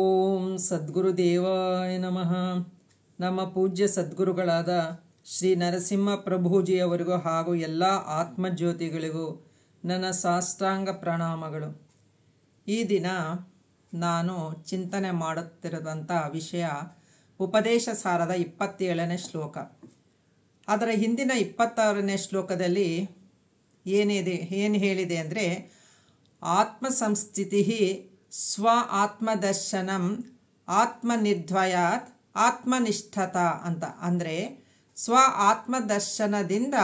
ಓಂ ಸದ್ಗುರು ದೇವಾಯ ನಮಃ ನಮ್ಮ ಪೂಜ್ಯ ಸದ್ಗುರುಗಳಾದ ಶ್ರೀ ನರಸಿಂಹ ಪ್ರಭುಜಿಯವರಿಗೂ ಹಾಗೂ ಎಲ್ಲ ಆತ್ಮಜ್ಯೋತಿಗಳಿಗೂ ನನ್ನ ಸಾಷ್ಟಾಂಗ ಪ್ರಣಾಮಗಳು ಈ ದಿನ ನಾನು ಚಿಂತನೆ ಮಾಡುತ್ತಿರುವಂಥ ವಿಷಯ ಉಪದೇಶ ಸಾರದ ಇಪ್ಪತ್ತೇಳನೇ ಶ್ಲೋಕ ಅದರ ಹಿಂದಿನ ಇಪ್ಪತ್ತಾರನೇ ಶ್ಲೋಕದಲ್ಲಿ ಏನಿದೆ ಏನು ಹೇಳಿದೆ ಅಂದರೆ ಆತ್ಮ ಸಂಸ್ಥಿತಿ ಸ್ವ ಆತ್ಮದರ್ಶನಂ ಆತ್ಮನಿರ್ದ್ವಯಾತ್ ಆತ್ಮನಿಷ್ಠತ ಅಂತ ಅಂದರೆ ಸ್ವ ಆತ್ಮದರ್ಶನದಿಂದ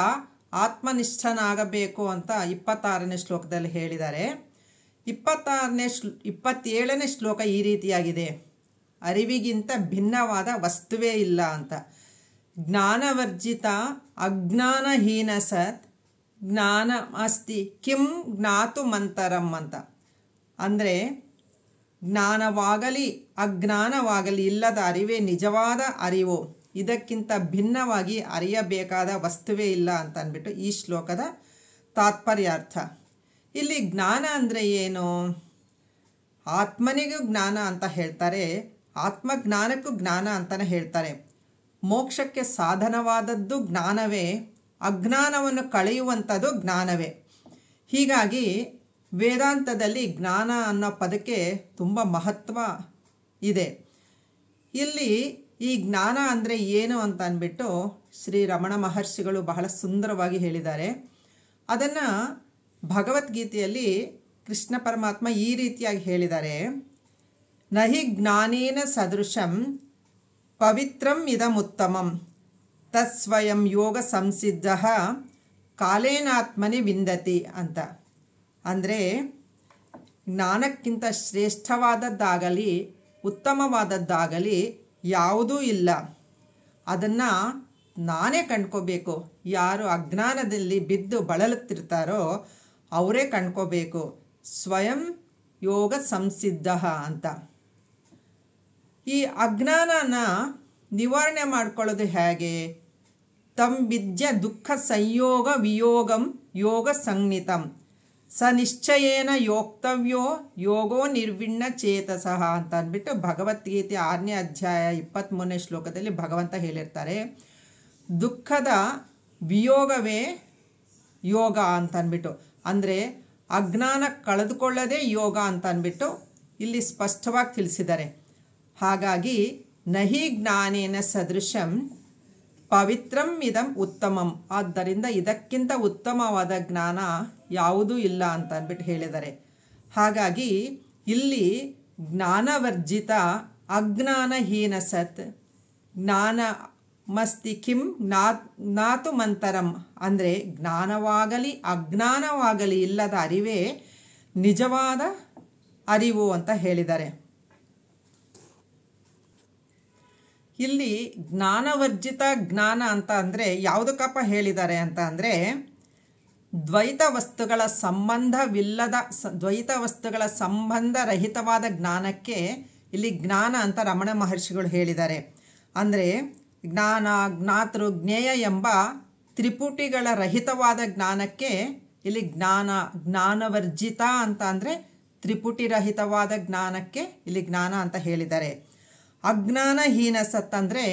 ಆತ್ಮನಿಷ್ಠನಾಗಬೇಕು ಅಂತ ಇಪ್ಪತ್ತಾರನೇ ಶ್ಲೋಕದಲ್ಲಿ ಹೇಳಿದ್ದಾರೆ ಇಪ್ಪತ್ತಾರನೇ ಶ್ಲೋ ಇಪ್ಪತ್ತೇಳನೇ ಶ್ಲೋಕ ಈ ರೀತಿಯಾಗಿದೆ ಅರಿವಿಗಿಂತ ಭಿನ್ನವಾದ ವಸ್ತುವೇ ಇಲ್ಲ ಅಂತ ಜ್ಞಾನವರ್ಜಿತ ಅಜ್ಞಾನಹೀನ ಸತ್ ಜ್ಞಾನ ಅಸ್ತಿ ಕಿಂ ಜ್ಞಾತು ಮಂತರಂ ಅಂತ ಅಂದರೆ ಜ್ಞಾನವಾಗಲಿ ಅಜ್ಞಾನವಾಗಲಿ ಇಲ್ಲದ ಅರಿವೇ ನಿಜವಾದ ಅರಿವು ಇದಕ್ಕಿಂತ ಭಿನ್ನವಾಗಿ ಅರಿಯಬೇಕಾದ ವಸ್ತುವೇ ಇಲ್ಲ ಅಂತ ಅಂದ್ಬಿಟ್ಟು ಈ ಶ್ಲೋಕದ ತಾತ್ಪರ್ಯಾರ್ಥ ಇಲ್ಲಿ ಜ್ಞಾನ ಅಂದರೆ ಏನು ಆತ್ಮನಿಗೂ ಜ್ಞಾನ ಅಂತ ಹೇಳ್ತಾರೆ ಆತ್ಮಜ್ಞಾನಕ್ಕೂ ಜ್ಞಾನ ಅಂತಲೇ ಹೇಳ್ತಾರೆ ಮೋಕ್ಷಕ್ಕೆ ಸಾಧನವಾದದ್ದು ಜ್ಞಾನವೇ ಅಜ್ಞಾನವನ್ನು ಕಳೆಯುವಂಥದ್ದು ಜ್ಞಾನವೇ ಹೀಗಾಗಿ ವೇದಾಂತದಲ್ಲಿ ಜ್ಞಾನ ಅನ್ನೋ ಪದಕ್ಕೆ ತುಂಬ ಮಹತ್ವ ಇದೆ ಇಲ್ಲಿ ಈ ಜ್ಞಾನ ಅಂದರೆ ಏನು ಅಂತ ಅಂದ್ಬಿಟ್ಟು ಶ್ರೀ ರಮಣ ಮಹರ್ಷಿಗಳು ಬಹಳ ಸುಂದರವಾಗಿ ಹೇಳಿದ್ದಾರೆ ಅದನ್ನು ಭಗವದ್ಗೀತೆಯಲ್ಲಿ ಕೃಷ್ಣ ಪರಮಾತ್ಮ ಈ ರೀತಿಯಾಗಿ ಹೇಳಿದ್ದಾರೆ ನಹಿ ಜ್ಞಾನೇನ ಸದೃಶಂ ಪವಿತ್ರಂ ಇದಮುತ್ತಮಂ ತತ್ಸ್ವಯಂ ಯೋಗ ಸಂಸಿದ್ಧ ಕಾಲೇನಾತ್ಮನಿ ವಿಂದತಿ ಅಂತ ಅಂದರೆ ಜ್ಞಾನಕ್ಕಿಂತ ಶ್ರೇಷ್ಠವಾದದ್ದಾಗಲಿ ಉತ್ತಮವಾದದ್ದಾಗಲಿ ಯಾವುದೂ ಇಲ್ಲ ಅದನ್ನು ನಾನೇ ಕಂಡ್ಕೋಬೇಕು ಯಾರು ಅಜ್ಞಾನದಲ್ಲಿ ಬಿದ್ದು ಬಳಲುತ್ತಿರ್ತಾರೋ ಅವರೇ ಕಂಡ್ಕೋಬೇಕು ಸ್ವಯಂ ಯೋಗ ಸಂಸಿದ್ಧ ಅಂತ ಈ ಅಜ್ಞಾನನ ನಿವಾರಣೆ ಮಾಡ್ಕೊಳ್ಳೋದು ಹೇಗೆ ತಂ ವಿದ್ಯ ದುಃಖ ಸಂಯೋಗ ವಿಯೋಗಂ ಯೋಗ ಸಂಹಿತಂ ಸ ನಿಶ್ಚಯೇನ ಯೋಕ್ತವ್ಯೋ ಯೋಗೋ ನಿರ್ವಿಣ್ಣ ಚೇತಸಃ ಅಂತ ಅಂದ್ಬಿಟ್ಟು ಭಗವದ್ಗೀತೆ ಆರನೇ ಅಧ್ಯಾಯ ಇಪ್ಪತ್ತ್ಮೂರನೇ ಶ್ಲೋಕದಲ್ಲಿ ಭಗವಂತ ಹೇಳಿರ್ತಾರೆ ದುಃಖದ ವಿಯೋಗವೇ ಯೋಗ ಅಂತ ಅಂದ್ಬಿಟ್ಟು ಅಂದರೆ ಅಜ್ಞಾನ ಕಳೆದುಕೊಳ್ಳದೆ ಯೋಗ ಅಂತ ಅಂದ್ಬಿಟ್ಟು ಇಲ್ಲಿ ಸ್ಪಷ್ಟವಾಗಿ ತಿಳಿಸಿದ್ದಾರೆ ಹಾಗಾಗಿ ನಹಿ ಜ್ಞಾನೇನ ಸದೃಶಂ ಪವಿತ್ರಂ ಇದಂ ಉತ್ತಮಂ ಆದ್ದರಿಂದ ಇದಕ್ಕಿಂತ ಉತ್ತಮವಾದ ಜ್ಞಾನ ಯಾವುದೂ ಇಲ್ಲ ಅಂತ ಅಂದ್ಬಿಟ್ಟು ಹೇಳಿದ್ದಾರೆ ಹಾಗಾಗಿ ಇಲ್ಲಿ ಜ್ಞಾನವರ್ಜಿತ ಅಜ್ಞಾನಹೀನ ಸತ್ ಜ್ಞಾನ ಮಸ್ತಿ ಕಿಂ ನಾತು ಜ್ಞಾತು ಮಂತರಂ ಅಂದರೆ ಜ್ಞಾನವಾಗಲಿ ಅಜ್ಞಾನವಾಗಲಿ ಇಲ್ಲದ ಅರಿವೇ ನಿಜವಾದ ಅರಿವು ಅಂತ ಹೇಳಿದ್ದಾರೆ ಇಲ್ಲಿ ಜ್ಞಾನವರ್ಜಿತ ಜ್ಞಾನ ಅಂತ ಅಂದರೆ ಯಾವುದಕ್ಕಪ್ಪ ಹೇಳಿದ್ದಾರೆ ಅಂತ ಅಂದರೆ ದ್ವೈತ ವಸ್ತುಗಳ ಸಂಬಂಧವಿಲ್ಲದ ಸ ದ್ವೈತ ವಸ್ತುಗಳ ಸಂಬಂಧ ರಹಿತವಾದ ಜ್ಞಾನಕ್ಕೆ ಇಲ್ಲಿ ಜ್ಞಾನ ಅಂತ ರಮಣ ಮಹರ್ಷಿಗಳು ಹೇಳಿದ್ದಾರೆ ಅಂದರೆ ಜ್ಞಾನ ಜ್ಞಾತೃ ಜ್ಞೇಯ ಎಂಬ ತ್ರಿಪುಟಿಗಳ ರಹಿತವಾದ ಜ್ಞಾನಕ್ಕೆ ಇಲ್ಲಿ ಜ್ಞಾನ ಜ್ಞಾನವರ್ಜಿತ ಅಂತ ಅಂದರೆ ತ್ರಿಪುಟಿರಹಿತವಾದ ಜ್ಞಾನಕ್ಕೆ ಇಲ್ಲಿ ಜ್ಞಾನ ಅಂತ ಹೇಳಿದ್ದಾರೆ ಅಜ್ಞಾನಹೀನ ಸತ್ತಂದರೆ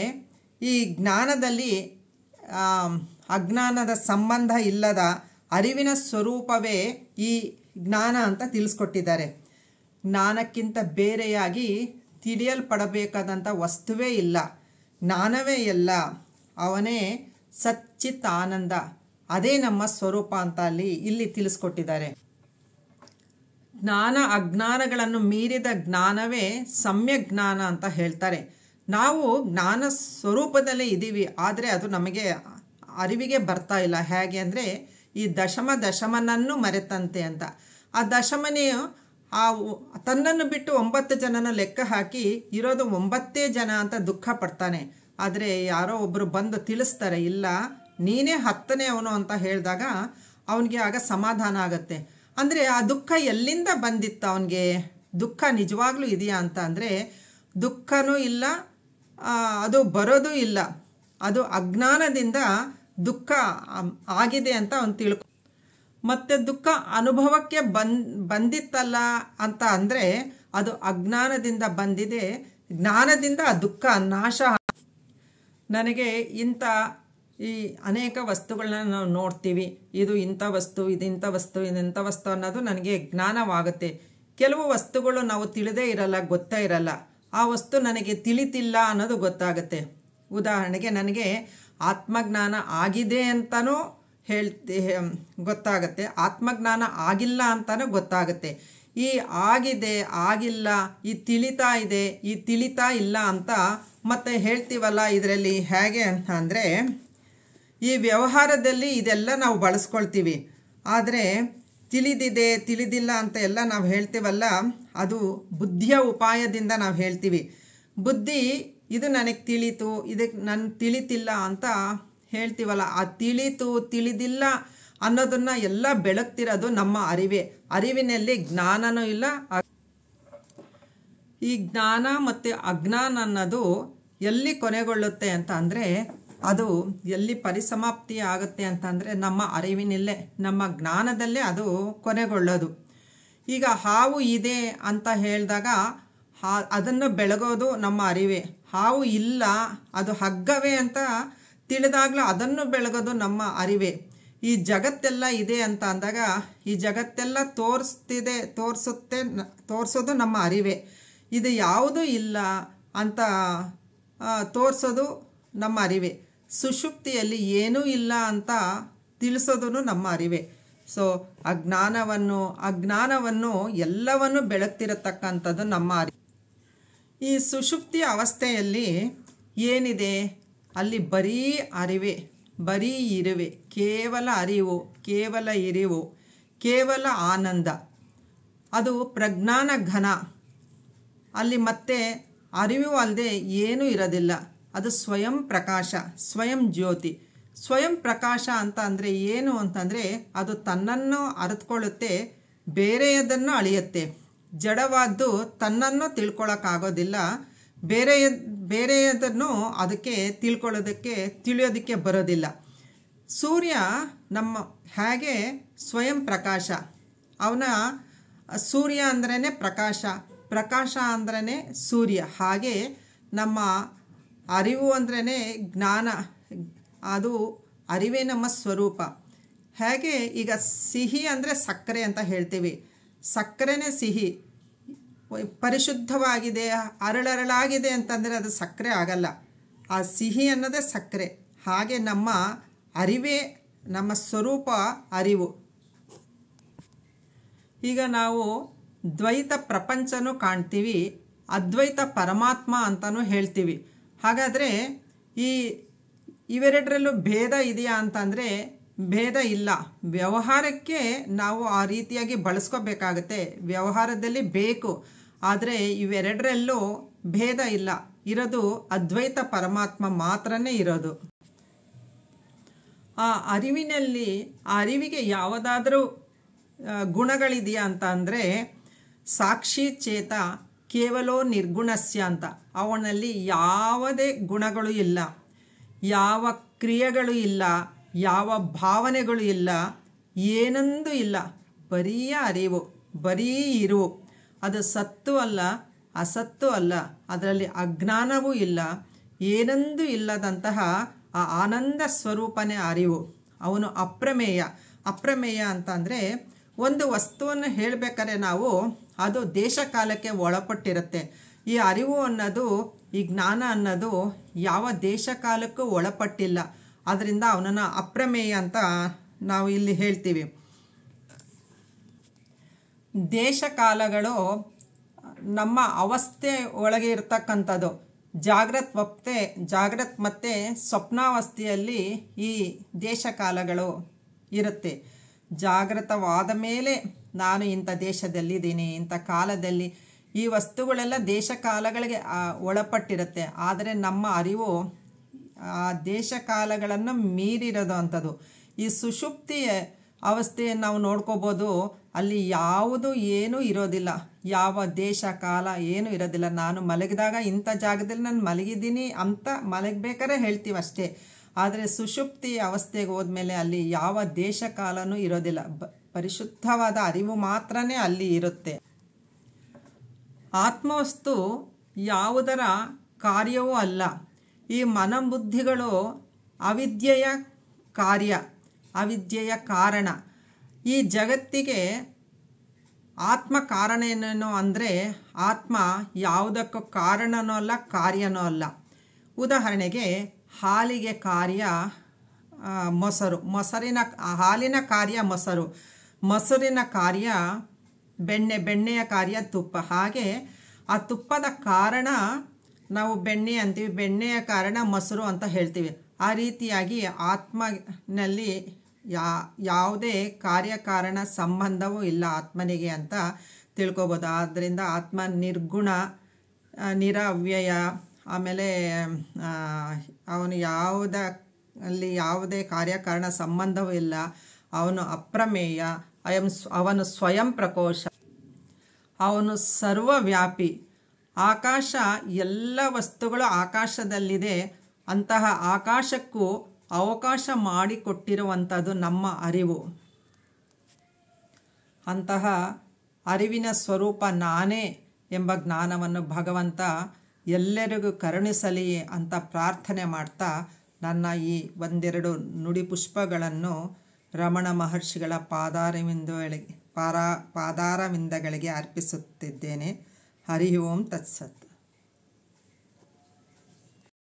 ಈ ಜ್ಞಾನದಲ್ಲಿ ಅಜ್ಞಾನದ ಸಂಬಂಧ ಇಲ್ಲದ ಅರಿವಿನ ಸ್ವರೂಪವೇ ಈ ಜ್ಞಾನ ಅಂತ ತಿಳಿಸ್ಕೊಟ್ಟಿದ್ದಾರೆ ಜ್ಞಾನಕ್ಕಿಂತ ಬೇರೆಯಾಗಿ ತಿಳಿಯಲ್ಪಡಬೇಕಾದಂಥ ವಸ್ತುವೇ ಇಲ್ಲ ಜ್ಞಾನವೇ ಇಲ್ಲ ಅವನೇ ಸಚ್ಚಿತ್ ಆನಂದ ಅದೇ ನಮ್ಮ ಸ್ವರೂಪ ಅಂತ ಅಲ್ಲಿ ಇಲ್ಲಿ ತಿಳಿಸ್ಕೊಟ್ಟಿದ್ದಾರೆ ಜ್ಞಾನ ಅಜ್ಞಾನಗಳನ್ನು ಮೀರಿದ ಜ್ಞಾನವೇ ಸಮ್ಯ ಜ್ಞಾನ ಅಂತ ಹೇಳ್ತಾರೆ ನಾವು ಜ್ಞಾನ ಸ್ವರೂಪದಲ್ಲೇ ಇದ್ದೀವಿ ಆದರೆ ಅದು ನಮಗೆ ಅರಿವಿಗೆ ಬರ್ತಾ ಇಲ್ಲ ಹೇಗೆ ಅಂದರೆ ಈ ದಶಮ ದಶಮನನ್ನು ಮರೆತಂತೆ ಅಂತ ಆ ದಶಮನೆಯು ಆ ತನ್ನನ್ನು ಬಿಟ್ಟು ಒಂಬತ್ತು ಜನನ ಲೆಕ್ಕ ಹಾಕಿ ಇರೋದು ಒಂಬತ್ತೇ ಜನ ಅಂತ ದುಃಖ ಪಡ್ತಾನೆ ಆದರೆ ಯಾರೋ ಒಬ್ಬರು ಬಂದು ತಿಳಿಸ್ತಾರೆ ಇಲ್ಲ ನೀನೇ ಹತ್ತನೇ ಅವನು ಅಂತ ಹೇಳಿದಾಗ ಅವನಿಗೆ ಆಗ ಸಮಾಧಾನ ಆಗುತ್ತೆ ಅಂದರೆ ಆ ದುಃಖ ಎಲ್ಲಿಂದ ಬಂದಿತ್ತು ಅವನಿಗೆ ದುಃಖ ನಿಜವಾಗ್ಲೂ ಇದೆಯಾ ಅಂತ ಅಂದರೆ ದುಃಖನೂ ಇಲ್ಲ ಅದು ಬರೋದು ಇಲ್ಲ ಅದು ಅಜ್ಞಾನದಿಂದ ದುಃಖ ಆಗಿದೆ ಅಂತ ಅವನು ತಿಳ್ಕೊ ಮತ್ತು ದುಃಖ ಅನುಭವಕ್ಕೆ ಬನ್ ಬಂದಿತ್ತಲ್ಲ ಅಂತ ಅಂದರೆ ಅದು ಅಜ್ಞಾನದಿಂದ ಬಂದಿದೆ ಜ್ಞಾನದಿಂದ ಆ ದುಃಖ ನಾಶ ನನಗೆ ಇಂಥ ಈ ಅನೇಕ ವಸ್ತುಗಳನ್ನ ನಾವು ನೋಡ್ತೀವಿ ಇದು ಇಂಥ ವಸ್ತು ಇದು ಇಂಥ ವಸ್ತು ಇದು ಇಂಥ ವಸ್ತು ಅನ್ನೋದು ನನಗೆ ಜ್ಞಾನವಾಗುತ್ತೆ ಕೆಲವು ವಸ್ತುಗಳು ನಾವು ತಿಳಿದೇ ಇರಲ್ಲ ಗೊತ್ತೇ ಇರಲ್ಲ ಆ ವಸ್ತು ನನಗೆ ತಿಳಿತಿಲ್ಲ ಅನ್ನೋದು ಗೊತ್ತಾಗುತ್ತೆ ಉದಾಹರಣೆಗೆ ನನಗೆ ಆತ್ಮಜ್ಞಾನ ಆಗಿದೆ ಅಂತಲೂ ಹೇಳ್ತಿ ಗೊತ್ತಾಗುತ್ತೆ ಆತ್ಮಜ್ಞಾನ ಆಗಿಲ್ಲ ಅಂತಲೂ ಗೊತ್ತಾಗುತ್ತೆ ಈ ಆಗಿದೆ ಆಗಿಲ್ಲ ಈ ತಿಳಿತಾ ಇದೆ ಈ ತಿಳಿತಾ ಇಲ್ಲ ಅಂತ ಮತ್ತೆ ಹೇಳ್ತೀವಲ್ಲ ಇದರಲ್ಲಿ ಹೇಗೆ ಅಂತ ಅಂದರೆ ಈ ವ್ಯವಹಾರದಲ್ಲಿ ಇದೆಲ್ಲ ನಾವು ಬಳಸ್ಕೊಳ್ತೀವಿ ಆದರೆ ತಿಳಿದಿದೆ ತಿಳಿದಿಲ್ಲ ಅಂತ ಎಲ್ಲ ನಾವು ಹೇಳ್ತೀವಲ್ಲ ಅದು ಬುದ್ಧಿಯ ಉಪಾಯದಿಂದ ನಾವು ಹೇಳ್ತೀವಿ ಬುದ್ಧಿ ಇದು ನನಗೆ ತಿಳಿತು ಇದಕ್ಕೆ ನನಗೆ ತಿಳಿತಿಲ್ಲ ಅಂತ ಹೇಳ್ತೀವಲ್ಲ ಆ ತಿಳಿತು ತಿಳಿದಿಲ್ಲ ಅನ್ನೋದನ್ನು ಎಲ್ಲ ಬೆಳಗ್ತಿರೋದು ನಮ್ಮ ಅರಿವೆ ಅರಿವಿನಲ್ಲಿ ಜ್ಞಾನನೂ ಇಲ್ಲ ಈ ಜ್ಞಾನ ಮತ್ತು ಅಜ್ಞಾನ ಅನ್ನೋದು ಎಲ್ಲಿ ಕೊನೆಗೊಳ್ಳುತ್ತೆ ಅಂತ ಅಂದರೆ ಅದು ಎಲ್ಲಿ ಪರಿಸಮಾಪ್ತಿ ಆಗುತ್ತೆ ಅಂತಂದರೆ ನಮ್ಮ ಅರಿವಿನಲ್ಲೇ ನಮ್ಮ ಜ್ಞಾನದಲ್ಲೇ ಅದು ಕೊನೆಗೊಳ್ಳೋದು ಈಗ ಹಾವು ಇದೆ ಅಂತ ಹೇಳಿದಾಗ ಅದನ್ನು ಬೆಳಗೋದು ನಮ್ಮ ಅರಿವೆ ಹಾವು ಇಲ್ಲ ಅದು ಹಗ್ಗವೇ ಅಂತ ತಿಳಿದಾಗಲೂ ಅದನ್ನು ಬೆಳಗೋದು ನಮ್ಮ ಅರಿವೆ ಈ ಜಗತ್ತೆಲ್ಲ ಇದೆ ಅಂತ ಅಂದಾಗ ಈ ಜಗತ್ತೆಲ್ಲ ತೋರಿಸ್ತಿದೆ ತೋರಿಸುತ್ತೆ ತೋರಿಸೋದು ನಮ್ಮ ಅರಿವೆ ಇದು ಯಾವುದೂ ಇಲ್ಲ ಅಂತ ತೋರಿಸೋದು ನಮ್ಮ ಅರಿವೆ ಸುಷುಪ್ತಿಯಲ್ಲಿ ಏನೂ ಇಲ್ಲ ಅಂತ ತಿಳಿಸೋದು ನಮ್ಮ ಅರಿವೆ ಸೊ ಅಜ್ಞಾನವನ್ನು ಅಜ್ಞಾನವನ್ನು ಎಲ್ಲವನ್ನು ಬೆಳಗ್ತಿರತಕ್ಕಂಥದ್ದು ನಮ್ಮ ಅರಿ ಈ ಸುಷುಪ್ತಿಯ ಅವಸ್ಥೆಯಲ್ಲಿ ಏನಿದೆ ಅಲ್ಲಿ ಬರೀ ಅರಿವೆ ಬರೀ ಇರುವೆ ಕೇವಲ ಅರಿವು ಕೇವಲ ಇರಿವು ಕೇವಲ ಆನಂದ ಅದು ಪ್ರಜ್ಞಾನ ಘನ ಅಲ್ಲಿ ಮತ್ತೆ ಅರಿವು ಅಲ್ಲದೆ ಏನೂ ಇರೋದಿಲ್ಲ ಅದು ಸ್ವಯಂ ಪ್ರಕಾಶ ಸ್ವಯಂ ಜ್ಯೋತಿ ಸ್ವಯಂ ಪ್ರಕಾಶ ಅಂತ ಅಂದರೆ ಏನು ಅಂತಂದರೆ ಅದು ತನ್ನನ್ನು ಅರಿತುಕೊಳ್ಳುತ್ತೆ ಬೇರೆಯದನ್ನು ಅಳಿಯುತ್ತೆ ಜಡವಾದ್ದು ತನ್ನನ್ನು ತಿಳ್ಕೊಳ್ಳೋಕ್ಕಾಗೋದಿಲ್ಲ ಬೇರೆಯ ಬೇರೆಯದನ್ನು ಅದಕ್ಕೆ ತಿಳ್ಕೊಳ್ಳೋದಕ್ಕೆ ತಿಳಿಯೋದಕ್ಕೆ ಬರೋದಿಲ್ಲ ಸೂರ್ಯ ನಮ್ಮ ಹೇಗೆ ಸ್ವಯಂ ಪ್ರಕಾಶ ಅವನ ಸೂರ್ಯ ಅಂದ್ರೇ ಪ್ರಕಾಶ ಪ್ರಕಾಶ ಅಂದ್ರೇ ಸೂರ್ಯ ಹಾಗೆ ನಮ್ಮ ಅರಿವು ಅಂದ್ರೇ ಜ್ಞಾನ ಅದು ಅರಿವೇ ನಮ್ಮ ಸ್ವರೂಪ ಹೇಗೆ ಈಗ ಸಿಹಿ ಅಂದರೆ ಸಕ್ಕರೆ ಅಂತ ಹೇಳ್ತೀವಿ ಸಕ್ಕರೆನೇ ಸಿಹಿ ಪರಿಶುದ್ಧವಾಗಿದೆ ಅರಳರಳಾಗಿದೆ ಅಂತಂದರೆ ಅದು ಸಕ್ಕರೆ ಆಗಲ್ಲ ಆ ಸಿಹಿ ಅನ್ನೋದೇ ಸಕ್ಕರೆ ಹಾಗೆ ನಮ್ಮ ಅರಿವೇ ನಮ್ಮ ಸ್ವರೂಪ ಅರಿವು ಈಗ ನಾವು ದ್ವೈತ ಪ್ರಪಂಚನೂ ಕಾಣ್ತೀವಿ ಅದ್ವೈತ ಪರಮಾತ್ಮ ಅಂತಲೂ ಹೇಳ್ತೀವಿ ಹಾಗಾದರೆ ಈ ಇವೆರಡರಲ್ಲೂ ಭೇದ ಇದೆಯಾ ಅಂತಂದರೆ ಭೇದ ಇಲ್ಲ ವ್ಯವಹಾರಕ್ಕೆ ನಾವು ಆ ರೀತಿಯಾಗಿ ಬಳಸ್ಕೋಬೇಕಾಗತ್ತೆ ವ್ಯವಹಾರದಲ್ಲಿ ಬೇಕು ಆದರೆ ಇವೆರಡರಲ್ಲೂ ಭೇದ ಇಲ್ಲ ಇರೋದು ಅದ್ವೈತ ಪರಮಾತ್ಮ ಮಾತ್ರನೇ ಇರೋದು ಆ ಅರಿವಿನಲ್ಲಿ ಆ ಅರಿವಿಗೆ ಯಾವುದಾದರೂ ಗುಣಗಳಿದೆಯಾ ಅಂತ ಅಂದರೆ ಸಾಕ್ಷಿ ಚೇತ ಕೇವಲ ನಿರ್ಗುಣಸ್ಯ ಅಂತ ಅವನಲ್ಲಿ ಯಾವುದೇ ಗುಣಗಳು ಇಲ್ಲ ಯಾವ ಕ್ರಿಯೆಗಳು ಇಲ್ಲ ಯಾವ ಭಾವನೆಗಳು ಇಲ್ಲ ಏನೊಂದು ಇಲ್ಲ ಬರೀ ಅರಿವು ಬರೀ ಇರುವು ಅದು ಸತ್ತು ಅಲ್ಲ ಅಸತ್ತು ಅಲ್ಲ ಅದರಲ್ಲಿ ಅಜ್ಞಾನವೂ ಇಲ್ಲ ಏನೊಂದು ಇಲ್ಲದಂತಹ ಆ ಆನಂದ ಸ್ವರೂಪನೇ ಅರಿವು ಅವನು ಅಪ್ರಮೇಯ ಅಪ್ರಮೇಯ ಅಂತ ಅಂದರೆ ಒಂದು ವಸ್ತುವನ್ನು ಹೇಳಬೇಕಾದ್ರೆ ನಾವು ಅದು ದೇಶ ಕಾಲಕ್ಕೆ ಒಳಪಟ್ಟಿರುತ್ತೆ ಈ ಅರಿವು ಅನ್ನೋದು ಈ ಜ್ಞಾನ ಅನ್ನೋದು ಯಾವ ದೇಶ ಕಾಲಕ್ಕೂ ಒಳಪಟ್ಟಿಲ್ಲ ಅದರಿಂದ ಅವನನ್ನು ಅಪ್ರಮೇಯ ಅಂತ ನಾವು ಇಲ್ಲಿ ಹೇಳ್ತೀವಿ ದೇಶ ಕಾಲಗಳು ನಮ್ಮ ಅವಸ್ಥೆ ಒಳಗೆ ಇರ್ತಕ್ಕಂಥದ್ದು ಒಪ್ತೆ ಜಾಗ್ರತ್ ಮತ್ತು ಸ್ವಪ್ನಾವಸ್ಥೆಯಲ್ಲಿ ಈ ದೇಶ ಕಾಲಗಳು ಇರುತ್ತೆ ಜಾಗೃತವಾದ ಮೇಲೆ ನಾನು ಇಂಥ ದೇಶದಲ್ಲಿದ್ದೀನಿ ಇಂಥ ಕಾಲದಲ್ಲಿ ಈ ವಸ್ತುಗಳೆಲ್ಲ ದೇಶ ಕಾಲಗಳಿಗೆ ಒಳಪಟ್ಟಿರುತ್ತೆ ಆದರೆ ನಮ್ಮ ಅರಿವು ಆ ದೇಶ ಕಾಲಗಳನ್ನು ಮೀರಿರೋದು ಅಂಥದ್ದು ಈ ಸುಷುಪ್ತಿಯ ಅವಸ್ಥೆಯನ್ನು ನಾವು ನೋಡ್ಕೋಬೋದು ಅಲ್ಲಿ ಯಾವುದು ಏನೂ ಇರೋದಿಲ್ಲ ಯಾವ ದೇಶ ಕಾಲ ಏನೂ ಇರೋದಿಲ್ಲ ನಾನು ಮಲಗಿದಾಗ ಇಂಥ ಜಾಗದಲ್ಲಿ ನಾನು ಮಲಗಿದ್ದೀನಿ ಅಂತ ಮಲಗಬೇಕಾದ್ರೆ ಹೇಳ್ತೀವಿ ಅಷ್ಟೇ ಆದರೆ ಸುಷುಪ್ತಿ ಅವಸ್ಥೆಗೆ ಹೋದ್ಮೇಲೆ ಅಲ್ಲಿ ಯಾವ ದೇಶ ಕಾಲನೂ ಇರೋದಿಲ್ಲ ಬ ಪರಿಶುದ್ಧವಾದ ಅರಿವು ಮಾತ್ರನೇ ಅಲ್ಲಿ ಇರುತ್ತೆ ಆತ್ಮವಸ್ತು ಯಾವುದರ ಕಾರ್ಯವೂ ಅಲ್ಲ ಈ ಮನಬುದ್ಧಿಗಳು ಅವಿದ್ಯೆಯ ಕಾರ್ಯ ಅವಿದ್ಯೆಯ ಕಾರಣ ಈ ಜಗತ್ತಿಗೆ ಆತ್ಮ ಕಾರಣ ಏನೇನು ಅಂದರೆ ಆತ್ಮ ಯಾವುದಕ್ಕೂ ಕಾರಣನೋ ಅಲ್ಲ ಕಾರ್ಯನೋ ಅಲ್ಲ ಉದಾಹರಣೆಗೆ ಹಾಲಿಗೆ ಕಾರ್ಯ ಮೊಸರು ಮೊಸರಿನ ಹಾಲಿನ ಕಾರ್ಯ ಮೊಸರು ಮೊಸರಿನ ಕಾರ್ಯ ಬೆಣ್ಣೆ ಬೆಣ್ಣೆಯ ಕಾರ್ಯ ತುಪ್ಪ ಹಾಗೆ ಆ ತುಪ್ಪದ ಕಾರಣ ನಾವು ಬೆಣ್ಣೆ ಅಂತೀವಿ ಬೆಣ್ಣೆಯ ಕಾರಣ ಮೊಸರು ಅಂತ ಹೇಳ್ತೀವಿ ಆ ರೀತಿಯಾಗಿ ಆತ್ಮನಲ್ಲಿ ಯಾ ಯಾವುದೇ ಕಾರ್ಯಕಾರಣ ಸಂಬಂಧವೂ ಇಲ್ಲ ಆತ್ಮನಿಗೆ ಅಂತ ತಿಳ್ಕೊಬೋದು ಆದ್ದರಿಂದ ಆತ್ಮ ನಿರ್ಗುಣ ನಿರವ್ಯಯ ಆಮೇಲೆ ಅವನು ಯಾವುದ ಅಲ್ಲಿ ಯಾವುದೇ ಕಾರ್ಯಕಾರಣ ಸಂಬಂಧವೂ ಇಲ್ಲ ಅವನು ಅಪ್ರಮೇಯ ಅಯಂ ಅವನು ಸ್ವಯಂ ಪ್ರಕೋಶ ಅವನು ಸರ್ವವ್ಯಾಪಿ ಆಕಾಶ ಎಲ್ಲ ವಸ್ತುಗಳು ಆಕಾಶದಲ್ಲಿದೆ ಅಂತಹ ಆಕಾಶಕ್ಕೂ ಅವಕಾಶ ಮಾಡಿಕೊಟ್ಟಿರುವಂಥದ್ದು ನಮ್ಮ ಅರಿವು ಅಂತಹ ಅರಿವಿನ ಸ್ವರೂಪ ನಾನೇ ಎಂಬ ಜ್ಞಾನವನ್ನು ಭಗವಂತ ಎಲ್ಲರಿಗೂ ಕರುಣಿಸಲಿ ಅಂತ ಪ್ರಾರ್ಥನೆ ಮಾಡ್ತಾ ನನ್ನ ಈ ಒಂದೆರಡು ನುಡಿ ಪುಷ್ಪಗಳನ್ನು ರಮಣ ಮಹರ್ಷಿಗಳ ಪಾದಾರವಿಂದಗಳಿಗೆ ಪಾರಾ ಪಾದಾರವಿಂದಗಳಿಗೆ ಅರ್ಪಿಸುತ್ತಿದ್ದೇನೆ ಹರಿ ಓಂ ತತ್ಸತ್